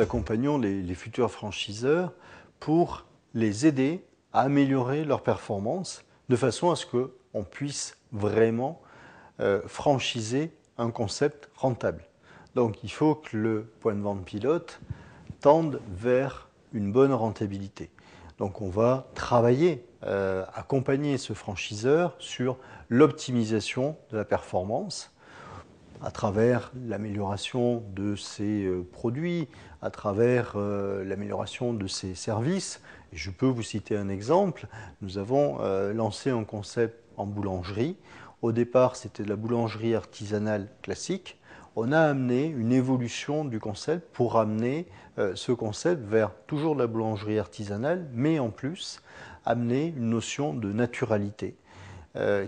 accompagnons les, futurs franchiseurs pour les aider à améliorer leur performance de façon à ce qu'on puisse vraiment euh, franchiser un concept rentable. Donc il faut que le point de vente pilote tende vers une bonne rentabilité. Donc on va travailler, euh, accompagner ce franchiseur sur l'optimisation de la performance à travers l'amélioration de ses euh, produits, à travers euh, l'amélioration de ses services. je peux vous citer un exemple. Nous avons euh, lancé un concept en boulangerie. Au départ, c'était de la boulangerie artisanale classique. On a amené une évolution du concept pour amener ce concept vers toujours de la boulangerie artisanale, mais en plus amener une notion de naturalité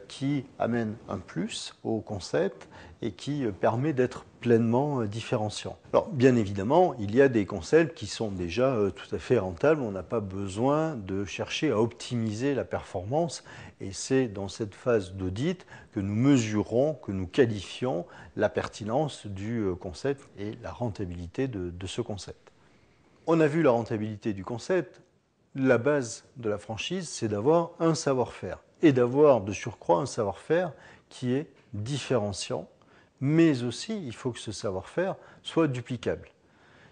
qui amène un plus au concept et qui euh, permet d'être pleinement euh, différenciant. Alors bien évidemment, il y a des concepts qui sont déjà euh, tout à fait rentables, on n'a pas besoin de chercher à optimiser la performance et c'est dans cette phase d'audit que nous mesurons, que nous qualifions la pertinence du concept et la rentabilité de, de ce concept. On a vu la rentabilité du concept, la base de la franchise, c'est d'avoir un savoir-faire et d'avoir de surcroît un savoir-faire qui est différenciant mais aussi il faut que ce savoir-faire soit duplicable.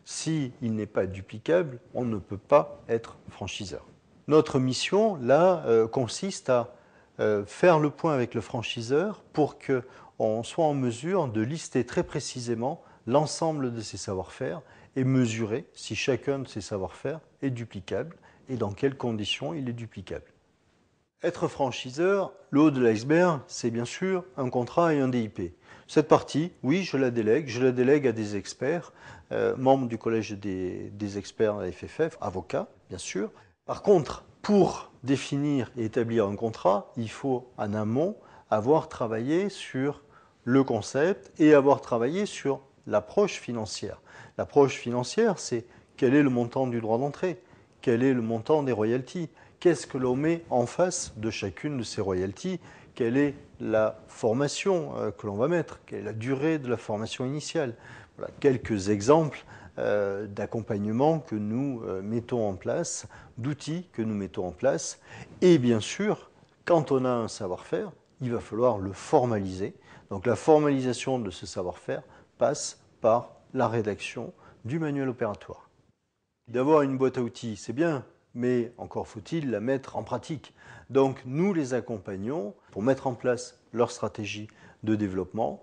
S'il n'est pas duplicable, on ne peut pas être franchiseur. Notre mission, là, euh, consiste à euh, faire le point avec le franchiseur pour qu'on soit en mesure de lister très précisément l'ensemble de ses savoir-faire et mesurer si chacun de ces savoir-faire est duplicable et dans quelles conditions il est duplicable. Être franchiseur, le de l'iceberg, c'est bien sûr un contrat et un DIP. Cette partie, oui, je la délègue. Je la délègue à des experts, euh, membres du collège des, experts à la FFF, avocats, bien sûr. Par contre, pour définir et établir un contrat, il faut en amont avoir travaillé sur le concept et avoir travaillé sur l'approche financière. L'approche financière, c'est quel est le montant du droit d'entrée quel est le montant des royalties, qu'est-ce que l'on met en face de chacune de ces royalties, quelle est la formation euh, que l'on va mettre, quelle est la durée de la formation initiale. Voilà quelques exemples euh, d'accompagnement que nous euh, mettons en place, d'outils que nous mettons en place. Et bien sûr, quand on a un savoir-faire, il va falloir le formaliser. Donc la formalisation de ce savoir-faire passe par la rédaction du manuel opératoire. D'avoir une boîte à outils, c'est bien, mais encore faut-il la mettre en pratique. Donc nous les accompagnons pour mettre en place leur stratégie de développement,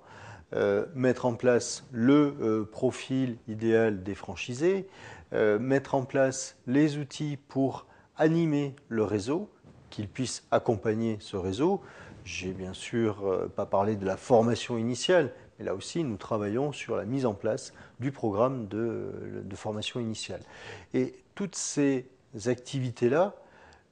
euh, mettre en place le euh, profil idéal des franchisés, euh, mettre en place les outils pour animer le réseau, qu'ils puissent accompagner ce réseau. J'ai bien sûr pas parlé de la formation initiale, et là aussi, nous travaillons sur la mise en place du programme de, formation initiale. Et toutes ces activités-là,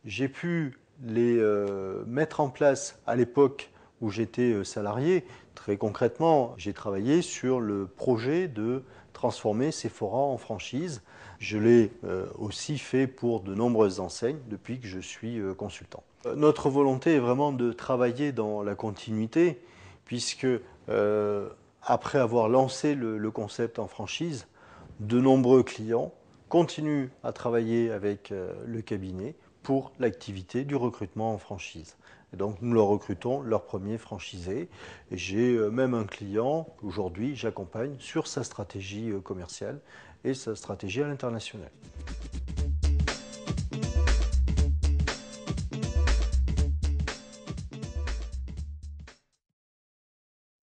j'ai pu les euh, mettre en place à l'époque où j'étais euh, salarié. Très concrètement, j'ai travaillé sur le projet de transformer Sephora en franchise. Je l'ai euh, aussi fait pour de nombreuses enseignes depuis que je suis consultant. Notre volonté est vraiment de travailler dans la continuité puisque euh, après avoir lancé le, concept en franchise, de nombreux clients continuent à travailler avec euh, le cabinet pour l'activité du recrutement en franchise. donc nous leur recrutons leur premier franchisé. Et j'ai euh, même un client, aujourd'hui j'accompagne sur sa stratégie commerciale et sa stratégie à l'international.